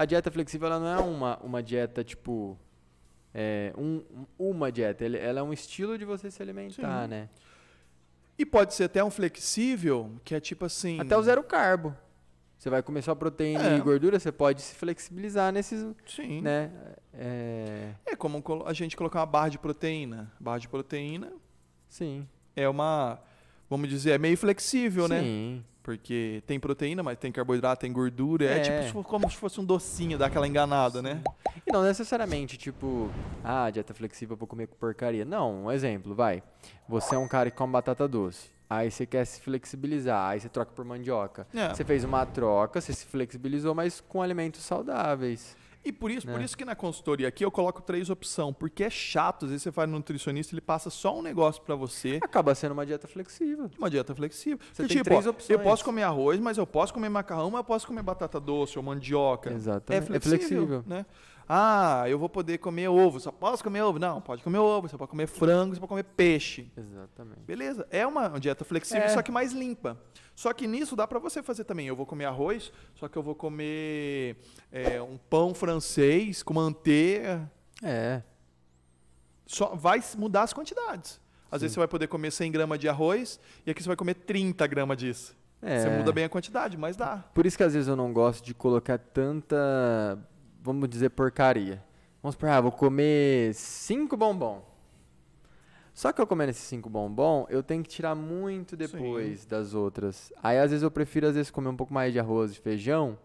a dieta flexível ela não é uma, uma dieta tipo. É, um, uma dieta, ela é um estilo de você se alimentar, Sim. né? E pode ser até um flexível, que é tipo assim. Até o zero carbo. Você vai começar a proteína é. e gordura, você pode se flexibilizar nesses. Sim. Né? É... é como a gente colocar uma barra de proteína. Barra de proteína. Sim. É uma vamos dizer, é meio flexível, Sim. né? Sim. Porque tem proteína, mas tem carboidrato, tem gordura. É, é tipo como se fosse um docinho, dá aquela enganada, né? E não necessariamente, tipo, ah, dieta flexível, vou comer porcaria. Não, um exemplo, vai. Você é um cara que come batata doce. Aí você quer se flexibilizar, aí você troca por mandioca. É. Você fez uma troca, você se flexibilizou, mas com alimentos saudáveis. E por isso, né? por é. isso que na consultoria aqui eu coloco três opções, porque é chato, às vezes você no nutricionista, ele passa só um negócio para você. Acaba sendo uma dieta flexível. Uma dieta flexível. Você porque, tem tipo, três ó, opções. Eu posso comer arroz, mas eu posso comer macarrão, mas eu posso comer batata doce ou mandioca. Exatamente. É, é flexível, é flexível. né? Ah, eu vou poder comer ovo, só posso comer ovo? Não, pode comer ovo, você pode comer frango, você pode comer peixe. Exatamente. Beleza, é uma dieta flexível, é. só que mais limpa. Só que nisso dá para você fazer também. Eu vou comer arroz, só que eu vou comer é, um pão francês com manteiga. É. Só vai mudar as quantidades. Às Sim. vezes você vai poder comer 100 gramas de arroz e aqui você vai comer 30 gramas disso. É. Você muda bem a quantidade, mas dá. Por isso que às vezes eu não gosto de colocar tanta, vamos dizer, porcaria. Vamos supor, ah, vou comer 5 bombom. Só que eu comendo esses cinco bombom, eu tenho que tirar muito depois Sim. das outras. Aí às vezes eu prefiro às vezes comer um pouco mais de arroz e feijão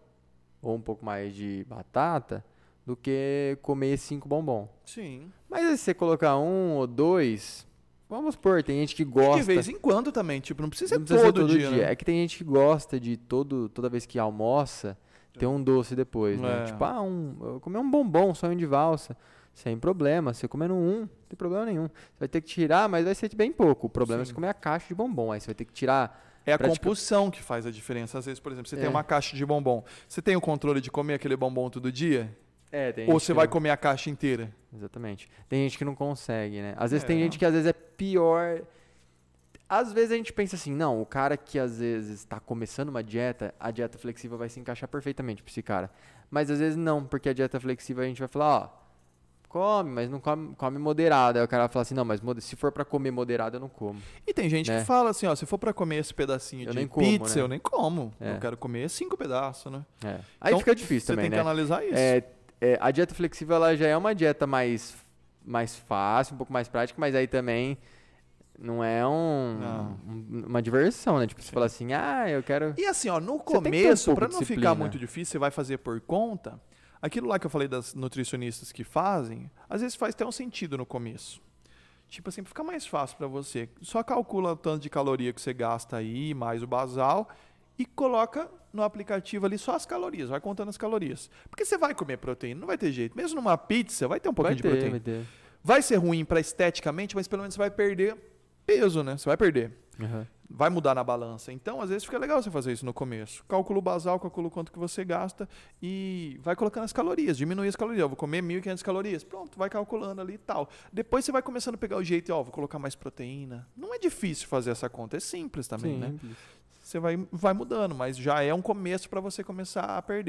ou um pouco mais de batata do que comer cinco bombom. Sim. Mas se você colocar um ou dois, vamos supor, tem gente que gosta. E de vez em quando também, tipo, não precisa ser, não precisa todo, ser todo, dia. dia. Né? É que tem gente que gosta de todo, toda vez que almoça, ter um doce depois, né? É. Tipo, ah, um, comer um bombom, sonho de valsa sem problema. Se você comendo um, não tem problema nenhum. Você vai ter que tirar, mas vai ser bem pouco. O problema é Sim. é você comer a caixa de bombom. Aí você vai ter que tirar. É a compulsão que faz a diferença. Às vezes, por exemplo, você é. tem uma caixa de bombom. Você tem o controle de comer aquele bombom todo dia? É, tem Ou você vai não... comer a caixa inteira? Exatamente. Tem gente que não consegue, né? Às vezes é. tem gente que às vezes é pior. Às vezes a gente pensa assim, não, o cara que às vezes está começando uma dieta, a dieta flexível vai se encaixar perfeitamente para esse cara. Mas às vezes não, porque a dieta flexível a gente vai falar, ó, come, mas não come, come moderado. Aí o cara fala assim, não, mas se for para comer moderado, eu não como. E tem gente né? que fala assim, ó, se for para comer esse pedacinho eu de como, pizza, né? eu nem como. É. Eu quero comer cinco pedaços, né? É. Aí então, fica difícil também, né? Você tem que né? analisar isso. É, é, a dieta flexível, ela já é uma dieta mais, mais fácil, um pouco mais prática, mas aí também... Não é um, não. um, uma diversão, né? Tipo, Sim. você fala assim, ah, eu quero. E assim, ó, no começo, um para não ficar muito difícil, você vai fazer por conta. Aquilo lá que eu falei das nutricionistas que fazem, às vezes faz até um sentido no começo. Tipo assim, fica mais fácil para você. Só calcula o tanto de caloria que você gasta aí, mais o basal, e coloca no aplicativo ali só as calorias, vai contando as calorias. Porque você vai comer proteína, não vai ter jeito. Mesmo numa pizza, vai ter um pouquinho vai de proteína. Vai, ter. vai ser ruim para esteticamente, mas pelo menos você vai perder peso, né? Você vai perder. Uhum. Vai mudar na balança. Então, às vezes, fica legal você fazer isso no começo. Cálculo basal, calcula quanto que você gasta e vai colocando as calorias, diminui as calorias. Eu vou comer 1.500 calorias. Pronto, vai calculando ali e tal. Depois você vai começando a pegar o jeito, ó, vou colocar mais proteína. Não é difícil fazer essa conta, é simples também, né? simples. né? Você vai, vai mudando, mas já é um começo para você começar a perder.